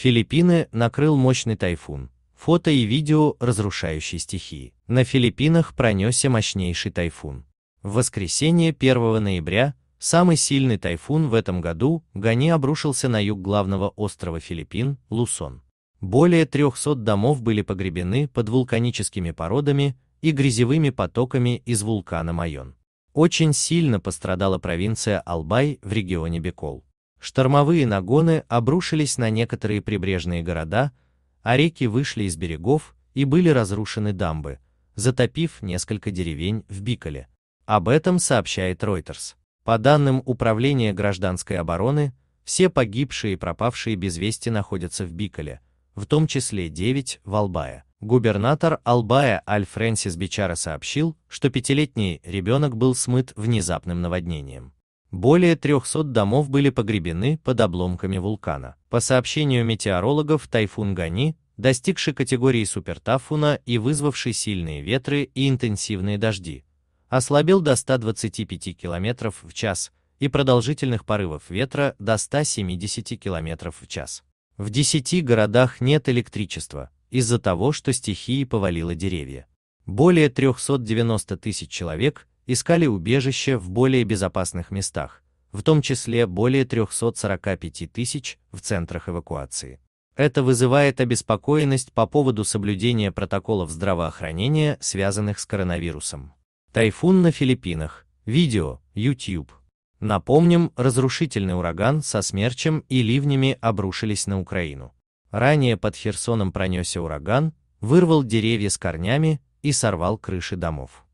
Филиппины накрыл мощный тайфун. Фото и видео разрушающей стихии. На Филиппинах пронесся мощнейший тайфун. В воскресенье 1 ноября самый сильный тайфун в этом году Гани обрушился на юг главного острова Филиппин, Лусон. Более 300 домов были погребены под вулканическими породами и грязевыми потоками из вулкана Майон. Очень сильно пострадала провинция Албай в регионе Бекол. Штормовые нагоны обрушились на некоторые прибрежные города, а реки вышли из берегов и были разрушены дамбы, затопив несколько деревень в Биколе. Об этом сообщает Reuters. По данным Управления гражданской обороны, все погибшие и пропавшие без вести находятся в Биколе, в том числе 9 в Албае. Губернатор Албая Аль Бичара сообщил, что пятилетний ребенок был смыт внезапным наводнением. Более 300 домов были погребены под обломками вулкана. По сообщению метеорологов, тайфун Гани, достигший категории супертафуна и вызвавший сильные ветры и интенсивные дожди, ослабил до 125 км в час и продолжительных порывов ветра до 170 км в час. В 10 городах нет электричества из-за того, что стихии повалило деревья. Более 390 тысяч человек искали убежище в более безопасных местах, в том числе более 345 тысяч в центрах эвакуации. Это вызывает обеспокоенность по поводу соблюдения протоколов здравоохранения, связанных с коронавирусом. Тайфун на Филиппинах. Видео. YouTube. Напомним, разрушительный ураган со смерчем и ливнями обрушились на Украину. Ранее под Херсоном пронесся ураган, вырвал деревья с корнями и сорвал крыши домов.